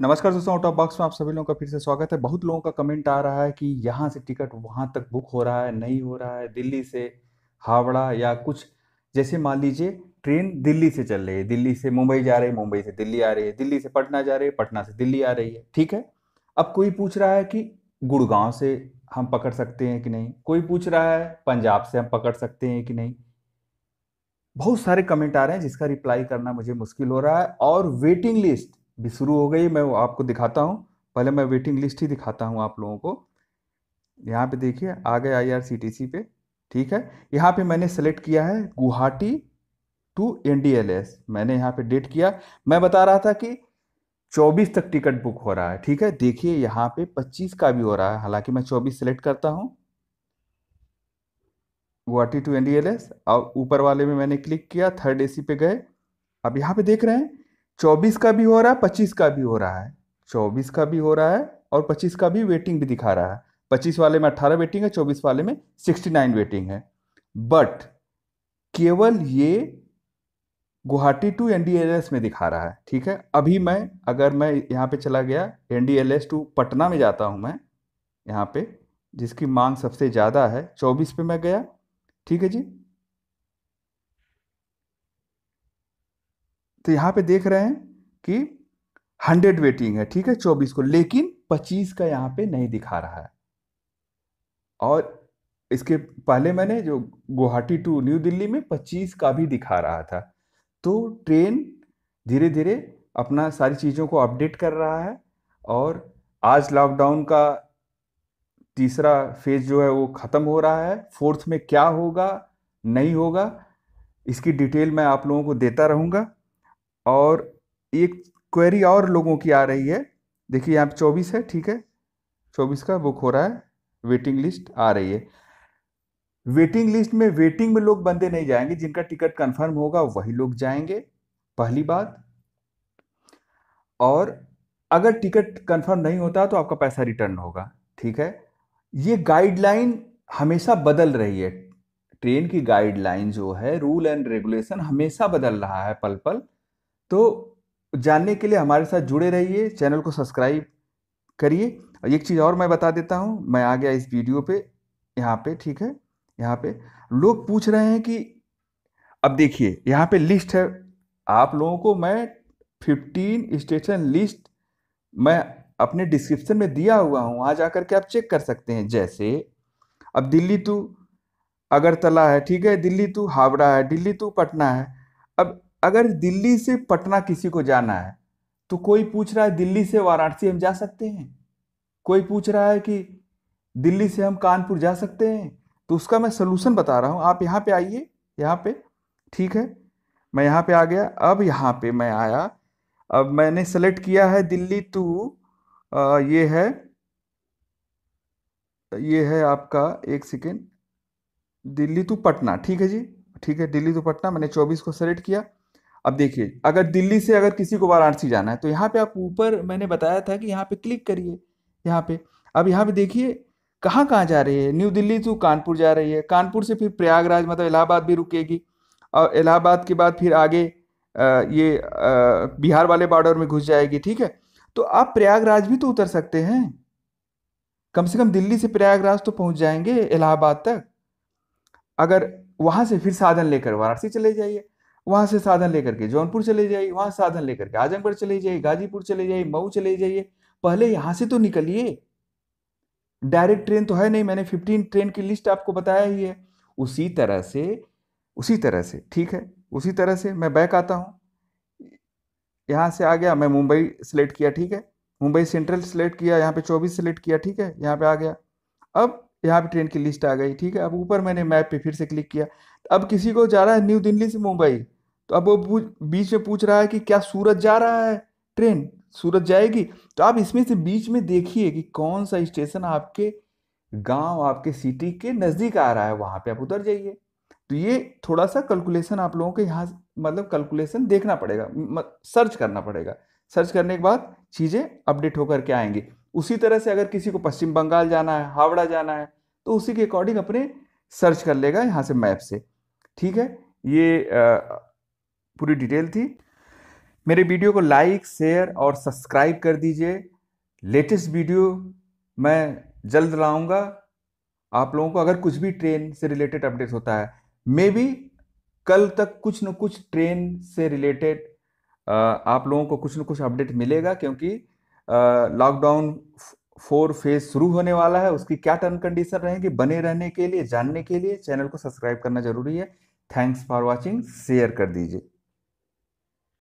नमस्कार दोस्तों out of box में आप सभी लोगों का फिर से स्वागत है बहुत लोगों का कमेंट आ रहा है कि यहाँ से टिकट वहाँ तक बुक हो रहा है नहीं हो रहा है दिल्ली से हावड़ा या कुछ जैसे मान लीजिए ट्रेन दिल्ली से चल रही है दिल्ली से मुंबई जा रही है मुंबई से दिल्ली आ रही है दिल्ली से पटना जा रही है पटना से दिल्ली आ रही है ठीक है अब कोई पूछ रहा है कि गुड़गांव से हम पकड़ सकते हैं कि नहीं कोई पूछ रहा है पंजाब से हम पकड़ सकते हैं कि नहीं बहुत सारे कमेंट आ रहे हैं जिसका रिप्लाई करना मुझे मुश्किल हो रहा है और वेटिंग लिस्ट भी शुरू हो गई मैं आपको दिखाता हूँ पहले मैं वेटिंग लिस्ट ही दिखाता हूँ आप लोगों को यहाँ पे देखिए आ गए सी पे ठीक है यहाँ पे मैंने सेलेक्ट किया है गुवाहाटी टू एनडीएलएस मैंने यहाँ पे डेट किया मैं बता रहा था कि 24 तक टिकट बुक हो रहा है ठीक है देखिए यहाँ पे 25 का भी हो रहा है हालांकि मैं 24 सेलेक्ट करता हूँ गुवाहाटी टू एनडीएलएस और ऊपर वाले में मैंने क्लिक किया थर्ड सी पे गए अब यहाँ पे देख रहे हैं चौबीस का भी हो रहा है पच्चीस का भी हो रहा है चौबीस का भी हो रहा है और पच्चीस का भी वेटिंग भी दिखा रहा है पच्चीस वाले में अट्ठारह वेटिंग है चौबीस वाले में सिक्सटी नाइन वेटिंग है बट केवल ये गुवाहाटी टू एन में दिखा रहा है ठीक है अभी मैं अगर मैं यहाँ पे चला गया एन टू पटना में जाता हूँ मैं यहाँ पे जिसकी मांग सबसे ज़्यादा है चौबीस पे मैं गया ठीक है जी तो यहाँ पे देख रहे हैं कि हंड्रेड वेटिंग है ठीक है चौबीस को लेकिन पच्चीस का यहाँ पे नहीं दिखा रहा है और इसके पहले मैंने जो गुवाहाटी टू न्यू दिल्ली में पच्चीस का भी दिखा रहा था तो ट्रेन धीरे धीरे अपना सारी चीज़ों को अपडेट कर रहा है और आज लॉकडाउन का तीसरा फेज जो है वो ख़त्म हो रहा है फोर्थ में क्या होगा नहीं होगा इसकी डिटेल मैं आप लोगों को देता रहूँगा और एक क्वेरी और लोगों की आ रही है देखिए यहाँ पे चौबीस है ठीक है चौबीस का बुक हो रहा है वेटिंग लिस्ट आ रही है वेटिंग लिस्ट में वेटिंग में लोग बंदे नहीं जाएंगे जिनका टिकट कंफर्म होगा वही लोग जाएंगे पहली बात और अगर टिकट कंफर्म नहीं होता तो आपका पैसा रिटर्न होगा ठीक है ये गाइडलाइन हमेशा बदल रही है ट्रेन की गाइडलाइन जो है रूल एंड रेगुलेशन हमेशा बदल रहा है पल पल तो जानने के लिए हमारे साथ जुड़े रहिए चैनल को सब्सक्राइब करिए और एक चीज़ और मैं बता देता हूँ मैं आ गया इस वीडियो पे यहाँ पे ठीक है यहाँ पे लोग पूछ रहे हैं कि अब देखिए यहाँ पे लिस्ट है आप लोगों को मैं फिफ्टीन स्टेशन लिस्ट मैं अपने डिस्क्रिप्शन में दिया हुआ हूँ वहाँ जा के आप चेक कर सकते हैं जैसे अब दिल्ली टू अगरतला है ठीक है दिल्ली टू हावड़ा है दिल्ली टू पटना है अब अगर दिल्ली से पटना किसी को जाना है तो कोई पूछ रहा है दिल्ली से वाराणसी हम जा सकते हैं कोई पूछ रहा है कि दिल्ली से हम कानपुर जा सकते हैं तो उसका मैं सलूशन बता रहा हूँ आप यहाँ पे आइए यहाँ पे ठीक है मैं यहाँ पे आ गया अब यहाँ पे मैं आया अब मैंने सेलेक्ट किया है दिल्ली टू ये है ये है आपका एक सेकेंड दिल्ली टू पटना ठीक है जी ठीक है दिल्ली टू पटना मैंने चौबीस को सेलेक्ट किया अब देखिए अगर दिल्ली से अगर किसी को वाराणसी जाना है तो यहाँ पे आप ऊपर मैंने बताया था कि यहाँ पे क्लिक करिए यहाँ पे अब यहाँ पे देखिए कहाँ कहाँ जा रही है न्यू दिल्ली टू कानपुर जा रही है कानपुर से फिर प्रयागराज मतलब इलाहाबाद भी रुकेगी और इलाहाबाद के बाद फिर आगे ये बिहार वाले बॉर्डर में घुस जाएगी ठीक है तो आप प्रयागराज भी तो उतर सकते हैं कम से कम दिल्ली से प्रयागराज तो पहुंच जाएंगे इलाहाबाद तक अगर वहां से फिर साधन लेकर वाराणसी चले जाइए वहाँ से साधन लेकर के जौनपुर चले जाइए वहाँ साधन लेकर के आजमगढ़ चले जाइए गाजीपुर चले जाइए मऊ चले जाइए पहले यहाँ से तो निकलिए डायरेक्ट ट्रेन तो है नहीं मैंने फिफ्टीन ट्रेन की लिस्ट आपको बताया ही है उसी तरह से उसी तरह से ठीक है उसी तरह से मैं बैक आता हूँ यहाँ से आ गया मैं मुंबई सेलेक्ट किया ठीक है मुंबई सेंट्रल सेलेक्ट किया यहाँ पे चौबीस सेलेक्ट किया ठीक है यहाँ पे आ गया अब यहाँ पे ट्रेन की लिस्ट आ गई ठीक है अब ऊपर मैंने मैप पे फिर से क्लिक किया अब किसी को जा रहा है न्यू दिल्ली से मुंबई तो अब वो बीच में पूछ रहा है कि क्या सूरत जा रहा है ट्रेन सूरत जाएगी तो आप इसमें से बीच में देखिए कि कौन सा स्टेशन आपके गांव आपके सिटी के नज़दीक आ रहा है वहाँ पे आप उतर जाइए तो ये थोड़ा सा कैलकुलेशन आप लोगों के यहाँ मतलब कैलकुलेशन देखना पड़ेगा सर्च करना पड़ेगा सर्च करने के बाद चीज़ें अपडेट होकर के आएंगी उसी तरह से अगर किसी को पश्चिम बंगाल जाना है हावड़ा जाना है तो उसी के अकॉर्डिंग अपने सर्च कर लेगा यहाँ से मैप से ठीक है ये आ, पूरी डिटेल थी मेरे वीडियो को लाइक शेयर और सब्सक्राइब कर दीजिए लेटेस्ट वीडियो मैं जल्द लाऊंगा आप लोगों को अगर कुछ भी ट्रेन से रिलेटेड अपडेट होता है मे बी कल तक कुछ न कुछ ट्रेन से रिलेटेड आप लोगों को कुछ न कुछ अपडेट मिलेगा क्योंकि लॉकडाउन फोर फेज शुरू होने वाला है उसकी क्या टर्म कंडीशन रहेगी बने रहने के लिए जानने के लिए चैनल को सब्सक्राइब करना जरूरी है थैंक्स फॉर वॉचिंग शेयर कर दीजिए